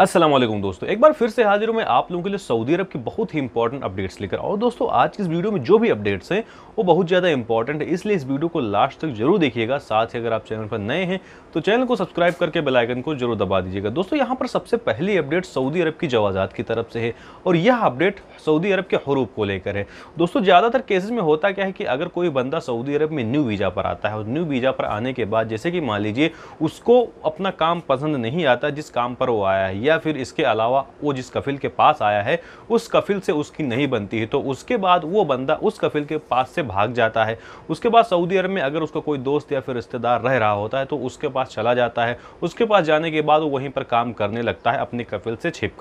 अस्सलाम वालेकुम दोस्तों एक बार फिर से हाजिर हूँ मैं आप लोगों के लिए सऊदी अरब की बहुत ही इंपॉर्टेंट अपडेट्स लेकर और दोस्तों आज की इस वीडियो में जो भी अपडेट्स हैं वो बहुत ज़्यादा इंपॉर्टेंट है इसलिए इस वीडियो को लास्ट तक जरूर देखिएगा साथ ही अगर आप चैनल पर नए हैं तो चैनल को सब्सक्राइब करके बेलाइकन को जरूर दबा दीजिएगा दोस्तों यहाँ पर सबसे पहली अपडेट सऊदी अरब की जवाजात की तरफ से है और यह अपडेट सऊदी अरब के हरूब को लेकर है दोस्तों ज़्यादातर केसेज में होता क्या है कि अगर कोई बंदा सऊदी अरब में न्यू वीज़ा पर आता है और न्यू वीज़ा पर आने के बाद जैसे कि मान लीजिए उसको अपना काम पसंद नहीं आता जिस काम पर वो आया है या फिर इसके अलावा वो जिस कफिल के पास आया है उस कफिल से उसकी नहीं बनती है तो उसके बाद वो बंदा उस कफिल के पास से भाग जाता है उसके बाद सऊदी अरब में अगर उसका कोई दोस्त या फिर रिश्तेदार रह रहा होता है तो उसके पास चला जाता है उसके पास जाने के बाद वो वहीं पर काम करने लगता है अपने कफिल से छिप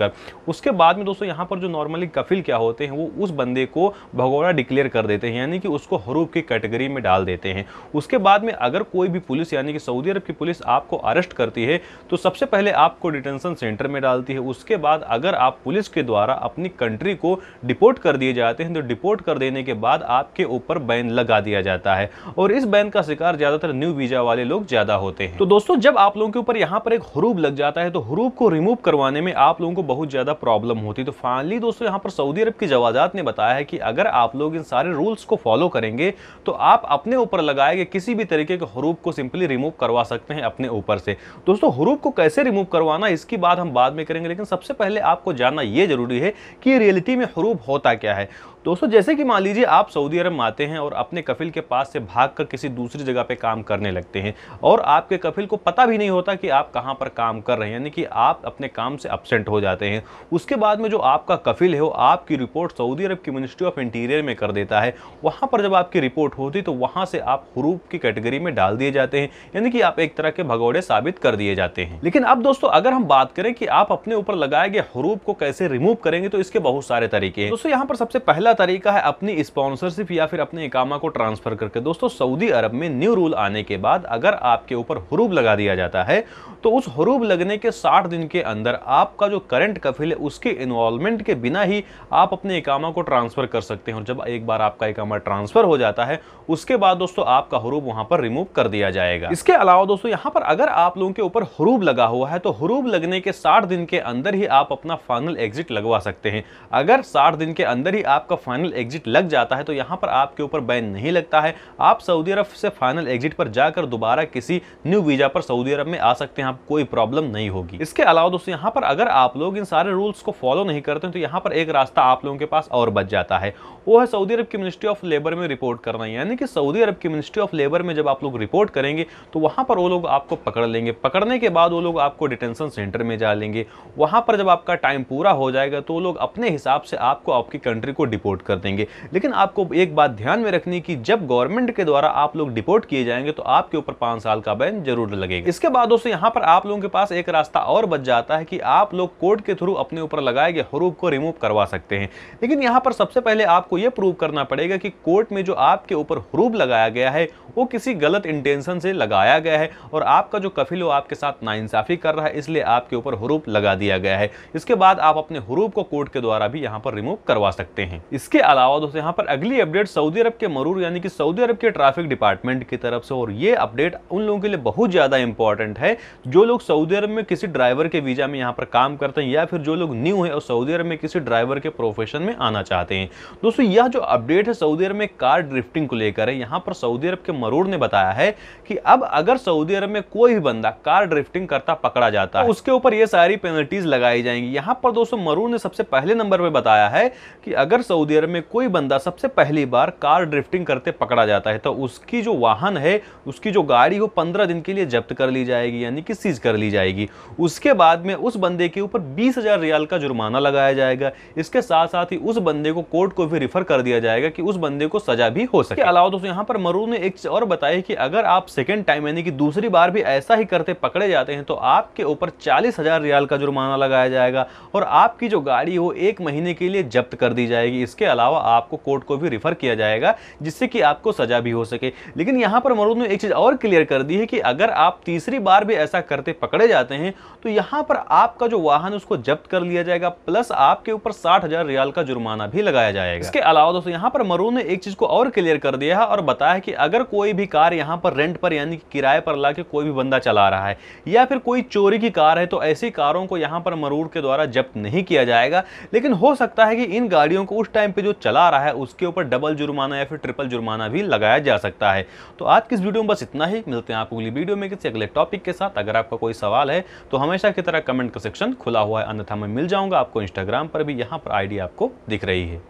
उसके बाद में दोस्तों यहाँ पर जो नॉर्मली कफिल क्या होते हैं वो उस बंदे को भगोड़ा डिक्लेयर कर देते हैं यानी कि उसको हरूप की कैटेगरी में डाल देते हैं उसके बाद में अगर कोई भी पुलिस यानी कि सऊदी अरब की पुलिस आपको अरेस्ट करती है तो सबसे पहले आपको डिटेंशन सेंटर में में डालती है उसके बाद अगर आप पुलिस के द्वारा अपनी कंट्री को डिपोर्ट कर दिए जाते हैं तो डिपोर्ट कर देने के बाद आपके ऊपर बैन लगा दिया जाता है और इस बैन का शिकार ज़्यादातर न्यू वीज़ा वाले लोग ज़्यादा होते हैं तो दोस्तों जब आप लोगों के ऊपर यहाँ पर एक हरूब लग जाता है तो हरूब को रिमूव करवाने में आप लोगों को बहुत ज़्यादा प्रॉब्लम होती है तो फाइनली दोस्तों यहाँ पर सऊदी अरब की जवाजात ने बताया है कि अगर आप लोग इन सारे रूल्स को फॉलो करेंगे तो आप अपने ऊपर लगाए गए किसी भी तरीके के हरूब को सिंपली रिमूव करवा सकते हैं अपने ऊपर से दोस्तों हरूब को कैसे रिमूव करवाना इसकी बात हम बात बाद में करेंगे लेकिन सबसे पहले आपको जानना ये जरूरी है कि रियलिटी में हरूब होता क्या है दोस्तों जैसे कि मान लीजिए आप सऊदी अरब आते हैं और अपने कफिल के पास से भाग कर किसी दूसरी जगह पे काम करने लगते हैं और आपके कफिल को पता भी नहीं होता कि आप कहाँ पर काम कर रहे हैं यानी कि आप अपने काम से अपसेंट हो जाते हैं उसके बाद में जो आपका कफिल है वो आपकी रिपोर्ट सऊदी अरब की मिनिस्ट्री ऑफ इंटीरियर में कर देता है वहाँ पर जब आपकी रिपोर्ट होती तो वहाँ से आप हरूप की कैटेगरी में डाल दिए जाते हैं यानी कि आप एक तरह के भगौड़े साबित कर दिए जाते हैं लेकिन अब दोस्तों अगर हम बात करें कि आप अपने ऊपर लगाए गए हरूप को कैसे रिमूव करेंगे तो इसके बहुत सारे तरीके हैं दोस्तों यहाँ पर सबसे पहला तरीका है अपनी स्पॉन्सरशिप या फिर अपने इकामा को ट्रांसफर करके दोस्तों सऊदी अरब में न्यू रूल आने के बाद अगर आपके ऊपर हरूब लगा दिया जाता है तो उस हरूब लगने के 60 दिन के अंदर आपका जो करंट कफिल है उसके इन्वॉल्वमेंट के बिना ही आप अपने इकामा को ट्रांसफर कर सकते हैं और जब एक बार आपका इकामा ट्रांसफर हो जाता है उसके बाद दोस्तों आपका हरूब वहां पर रिमूव कर दिया जाएगा इसके अलावा दोस्तों यहां पर अगर आप लोगों के ऊपर हरूब लगा हुआ है तो हरूब लगने के साठ दिन के अंदर ही आप अपना फाइनल एग्जिट लगवा सकते हैं अगर साठ दिन के अंदर ही आपका फाइनल एग्जिट लग जाता है तो यहाँ पर आपके ऊपर बैन नहीं लगता है आप सऊदी अरब से फाइनल एग्जिट पर जाकर दोबारा किसी न्यू वीजा पर सऊदी अरब में आ सकते हैं आप कोई प्रॉब्लम नहीं होगी इसके अलावा दोस्तों यहाँ पर अगर आप लोग इन सारे रूल्स को फॉलो नहीं करते हैं तो यहाँ पर एक रास्ता आप लोगों के पास और बच जाता है वो है सऊदी अरब की मिनिस्ट्री ऑफ लेबर में रिपोर्ट करना यानी कि सऊदी अरब की मिनिस्ट्री ऑफ लेबर में जब आप लोग रिपोर्ट करेंगे तो वहाँ पर वो लोग आपको पकड़ लेंगे पकड़ने के बाद वो लोग आपको डिटेंशन सेंटर में जा लेंगे वहाँ पर जब आपका टाइम पूरा हो जाएगा तो वो लोग अपने हिसाब से आपको आपकी कंट्री को डिपोर्ट डिपोर्ट कर देंगे लेकिन आपको एक बात ध्यान में रखनी कि जब गवर्नमेंट के द्वारा आप लोग डिपोर्ट किए जाएंगे तो आपके ऊपर पांच साल का बैन जरूर लगेगा इसके बाद दोस्तों यहाँ पर आप लोगों के पास एक रास्ता और बच जाता है कि आप लोग कोर्ट के थ्रू अपने ऊपर लगाए गए हरूब को रिमूव करवा सकते हैं लेकिन यहाँ पर सबसे पहले आपको यह प्रूव करना पड़ेगा कि कोर्ट में जो आपके ऊपर हरूब लगाया गया है वो किसी गलत इंटेंशन से लगाया गया है और आपका जो कफिल हो आपके साथ नाइंसाफ़ी कर रहा है इसलिए आपके ऊपर हरूप लगा दिया गया है इसके बाद आप अपने हरूप को कोर्ट के द्वारा भी यहाँ पर रिमूव करवा सकते हैं इसके अलावा दोस्तों यहाँ पर अगली अपडेट सऊदी अरब के मरूर यानी कि सऊदी अरब के ट्रैफिक डिपार्टमेंट की तरफ से और ये अपडेट उन लोगों के लिए बहुत ज़्यादा इंपॉर्टेंट है जो लोग सऊदी अरब में किसी ड्राइवर के वीज़ा में यहाँ पर काम करते हैं या फिर जो लोग न्यू है और सऊदी अरब में किसी ड्राइवर के प्रोफेशन में आना चाहते हैं दोस्तों यह जो अपडेट है सऊदी अरब में कार ड्रिफ्टिंग को लेकर है यहाँ पर सऊदी अरब के मरूर ने बताया है कि अब अगर सऊदी अरब में कोई भी बंदा कार ड्रिफ्टिंग करता पकड़ा जाता है उसके ऊपर ये सारी पेनल्टीज लगाई जाएंगी यहाँ पर दोस्तों मरूर ने सबसे पहले नंबर पर बताया है कि अगर सऊदी सऊदी अरब में कोई बंदा सबसे पहली बार कार ड्रिफ्टिंग करते पकड़ा जाता है तो उसकी जो वाहन है उसकी जो गाड़ी हो पंद्रह दिन के लिए जब्त कर ली जाएगी यानी कि सीज कर ली जाएगी उसके बाद में उस बंदे के ऊपर बीस हज़ार रियाल का जुर्माना लगाया जाएगा इसके साथ साथ ही उस बंदे को कोर्ट को भी रिफर कर दिया जाएगा कि उस बंदे को सजा भी हो सके अलावा दोस्तों यहाँ पर मरू ने एक और बताया कि अगर आप सेकेंड टाइम यानी कि दूसरी बार भी ऐसा ही करते पकड़े जाते हैं तो आपके ऊपर चालीस रियाल का जुर्माना लगाया जाएगा और आपकी जो गाड़ी हो एक महीने के लिए जब्त कर दी जाएगी इस इसके अलावा आपको कोर्ट को भी रिफर किया जाएगा जिससे कि आपको सजा भी हो सके लेकिन यहाँ पर मरूद ने एक चीज़ और क्लियर कर दी है कि अगर आप तीसरी बार भी ऐसा करते पकड़े जाते हैं तो यहाँ पर आपका जो वाहन उसको जब्त कर लिया जाएगा प्लस आपके ऊपर साठ रियाल का जुर्माना भी लगाया जाएगा इसके अलावा दोस्तों यहाँ पर मरून ने एक चीज को और क्लियर कर दिया है और बताया कि अगर कोई भी कार यहाँ पर रेंट पर यानी कि किराए पर ला कोई भी बंदा चला रहा है या फिर कोई चोरी की कार है तो ऐसी कारों को यहाँ पर मरूर के द्वारा जब्त नहीं किया जाएगा लेकिन हो सकता है कि इन गाड़ियों को उस टाइम टाइम पे जो चला रहा है उसके ऊपर डबल जुर्माना या फिर ट्रिपल जुर्माना भी लगाया जा सकता है तो आज की इस वीडियो में बस इतना ही मिलते हैं आपको अगली वीडियो में किसी अगले टॉपिक के साथ अगर आपका कोई सवाल है तो हमेशा की तरह कमेंट का सेक्शन खुला हुआ है अन्यथा मैं मिल जाऊंगा आपको इंस्टाग्राम पर भी यहाँ पर आईडी आपको दिख रही है